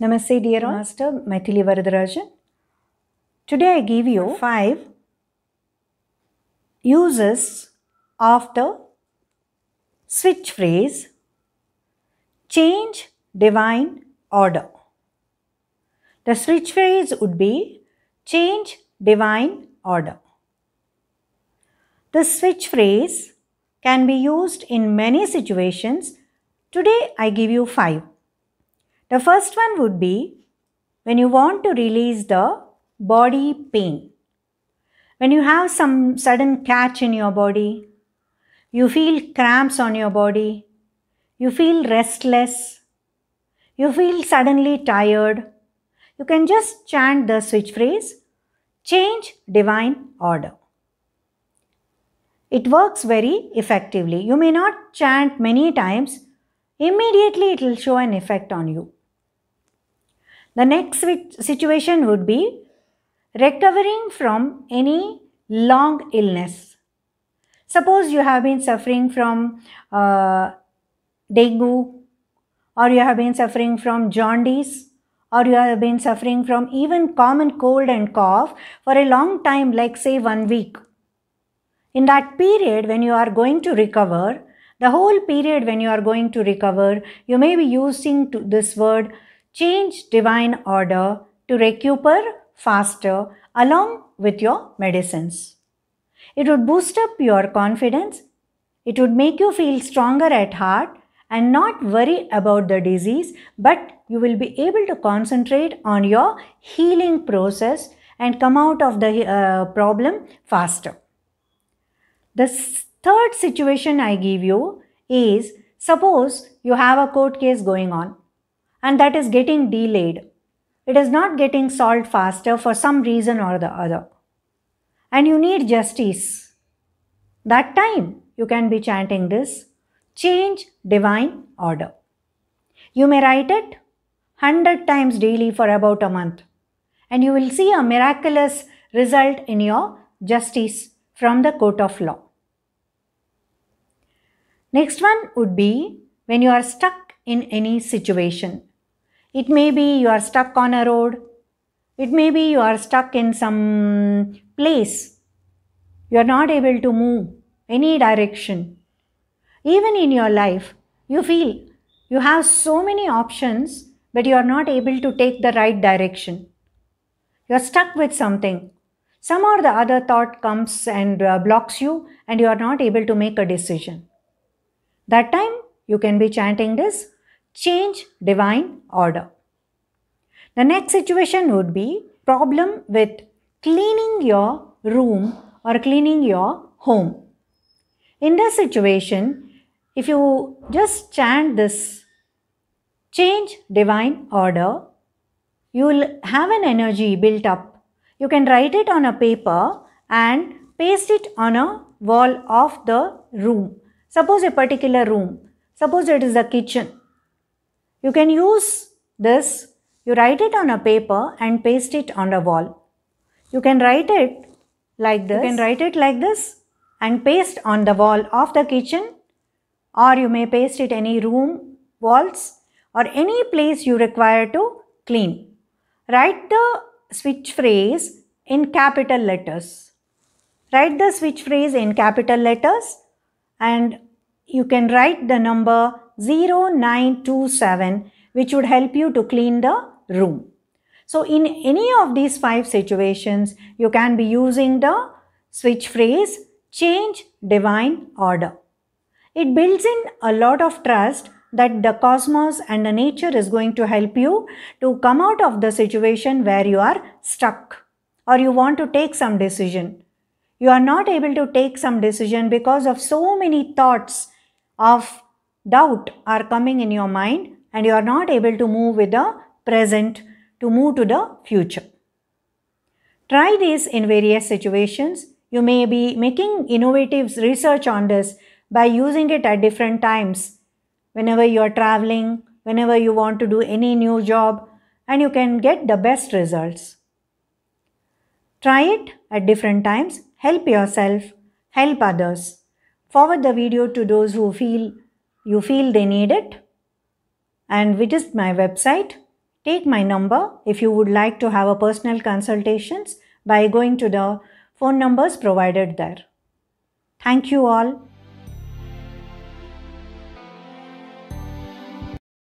Namaste dear Master Maitili Varadarajan. Today I give you 5 uses of the switch phrase change divine order. The switch phrase would be change divine order. The switch phrase can be used in many situations. Today I give you five. The first one would be when you want to release the body pain. When you have some sudden catch in your body, you feel cramps on your body, you feel restless, you feel suddenly tired, you can just chant the switch phrase change divine order. It works very effectively. You may not chant many times, immediately it will show an effect on you. The next situation would be recovering from any long illness. Suppose you have been suffering from uh, dengue or you have been suffering from jaundice or you have been suffering from even common cold and cough for a long time like say one week in that period when you are going to recover, the whole period when you are going to recover, you may be using this word change divine order to recuper faster along with your medicines. It would boost up your confidence, it would make you feel stronger at heart and not worry about the disease, but you will be able to concentrate on your healing process and come out of the uh, problem faster. The third situation I give you is suppose you have a court case going on and that is getting delayed. It is not getting solved faster for some reason or the other. And you need justice. That time you can be chanting this change divine order. You may write it 100 times daily for about a month and you will see a miraculous result in your justice from the court of law. Next one would be when you are stuck in any situation. It may be you are stuck on a road. It may be you are stuck in some place. You are not able to move any direction. Even in your life, you feel you have so many options, but you are not able to take the right direction. You are stuck with something some or the other thought comes and uh, blocks you and you are not able to make a decision. That time you can be chanting this change divine order. The next situation would be problem with cleaning your room or cleaning your home. In this situation, if you just chant this change divine order, you will have an energy built up you can write it on a paper and paste it on a wall of the room. Suppose a particular room. Suppose it is a kitchen. You can use this. You write it on a paper and paste it on a wall. You can write it like this. You can write it like this and paste on the wall of the kitchen or you may paste it any room walls or any place you require to clean. Write the switch phrase in capital letters. Write the switch phrase in capital letters and you can write the number 0927 which would help you to clean the room. So in any of these five situations, you can be using the switch phrase change divine order. It builds in a lot of trust that the cosmos and the nature is going to help you to come out of the situation where you are stuck or you want to take some decision. You are not able to take some decision because of so many thoughts of doubt are coming in your mind and you are not able to move with the present to move to the future. Try this in various situations. You may be making innovative research on this by using it at different times whenever you are traveling, whenever you want to do any new job, and you can get the best results. Try it at different times. Help yourself, help others. Forward the video to those who feel you feel they need it. And visit my website. Take my number if you would like to have a personal consultations by going to the phone numbers provided there. Thank you all.